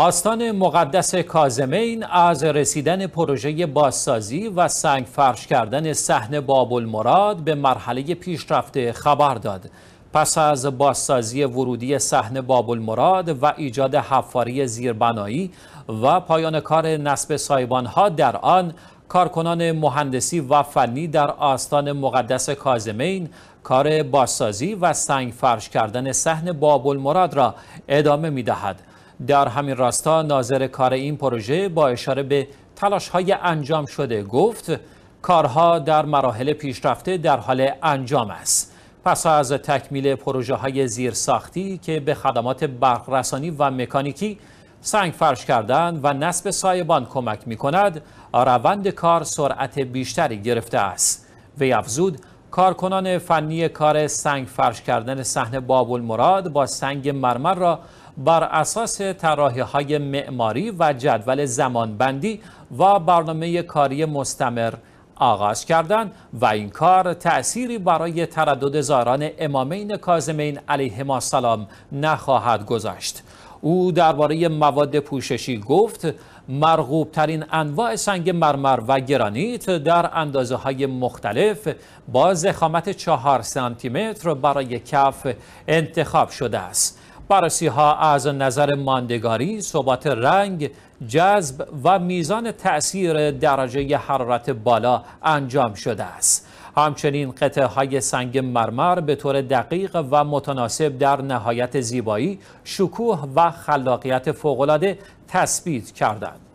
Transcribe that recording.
آستان مقدس کازمین از رسیدن پروژه بازسازی و سنگ فرش کردن صحن باب المراد به مرحله پیشرفته خبر داد. پس از بازسازی ورودی سحن باب المراد و ایجاد حفاری زیربنایی و پایان کار نصب سایبانها در آن کارکنان مهندسی و فنی در آستان مقدس کازمین کار بازسازی و سنگ فرش کردن سحن باب المراد را ادامه می دهد. در همین راستا ناظر کار این پروژه با اشاره به تلاش های انجام شده گفت کارها در مراحل پیشرفته در حال انجام است پس از تکمیل پروژه های زیرساختی که به خدمات برقرسانی و مکانیکی سنگ فرش کردن و نصب سایبان کمک می کند روند کار سرعت بیشتری گرفته است وی افزود کارکنان فنی کار سنگ فرش کردن صحن باب المراد با سنگ مرمر را بر اساس تراحیه های معماری و جدول زمانبندی و برنامه کاری مستمر آغاز کردند و این کار تأثیری برای تردد زاران امامین کازمین ما سلام نخواهد گذاشت. او درباره مواد پوششی گفت مرغوب ترین انواع سنگ مرمر و گرانیت در اندازه های مختلف با زخامت چهار سانتی متر برای کف انتخاب شده است. بررسی ها از نظر ماندگاری، ثبات رنگ، جذب و میزان تأثیر درجه حرارت بالا انجام شده است. همچنین قطعه های سنگ مرمر به طور دقیق و متناسب در نهایت زیبایی، شکوه و خلاقیت فوقالعاده تثبیت کردند.